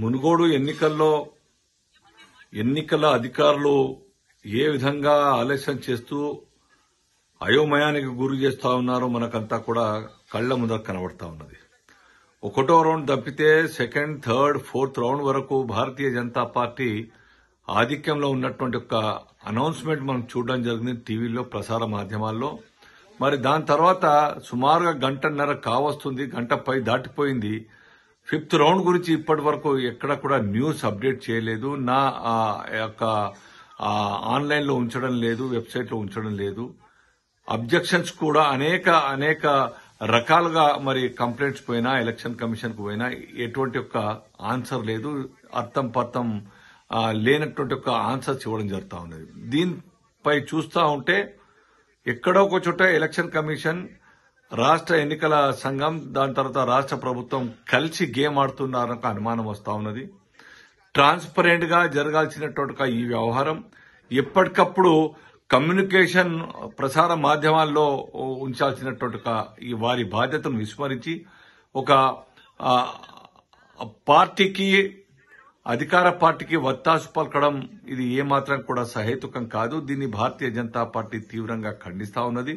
మునుగోడు ఎన్నికల్లో ఎన్నికల అధికారులు ఏ విధంగా ఆలస్యం చేస్తూ అయోమయానికి గురి చేస్తా ఉన్నారో మనకంతా కూడా కళ్ల ముందర కనబడతా ఉన్నది ఒకటో రౌండ్ తప్పితే సెకండ్ థర్డ్ ఫోర్త్ రౌండ్ వరకు భారతీయ జనతా పార్టీ ఆధిక్యంలో ఉన్నటువంటి ఒక అనౌన్స్మెంట్ మనం చూడడం జరిగింది టీవీలో ప్రసార మాధ్యమాల్లో మరి దాని తర్వాత సుమారుగా గంటన్నర కావస్తుంది గంట పై దాటిపోయింది ఫిఫ్త్ రౌండ్ గురించి ఇప్పటి వరకు ఎక్కడ కూడా న్యూస్ అప్డేట్ చేయలేదు నా యొక్క ఆన్లైన్లో ఉంచడం లేదు వెబ్సైట్లో ఉంచడం లేదు అబ్జెక్షన్స్ కూడా అనేక అనేక రకాలుగా మరి కంప్లైంట్స్ పోయినా ఎలక్షన్ కు పోయినా ఎటువంటి ఒక్క ఆన్సర్ లేదు అర్థం పర్థం లేనటువంటి యొక్క ఆన్సర్స్ ఇవ్వడం జరుగుతూ ఉన్నది దీనిపై చూస్తూ ఉంటే ఎక్కడో ఒక చోట ఎలక్షన్ కమిషన్ రాష్ట్ర ఎన్నికల సంఘం దాని తర్వాత రాష్ట్ర ప్రభుత్వం కలిసి గేమ్ ఆడుతున్నారని అనుమానం వస్తూ ఉన్నది ట్రాన్స్పరెంట్గా జరగాల్సినటువంటి ఈ వ్యవహారం ఎప్పటికప్పుడు కమ్యూనికేషన్ ప్రసార మాధ్యమాల్లో ఉంచాల్సినటువంటి ఈ వారి బాధ్యతను విస్మరించి ఒక పార్టీకి అధికార పార్టీకి వత్తాసు పలకడం ఇది ఏమాత్రం కూడా సహేతుకం కాదు దీన్ని భారతీయ జనతా పార్టీ తీవ్రంగా ఖండిస్తా ఉన్నది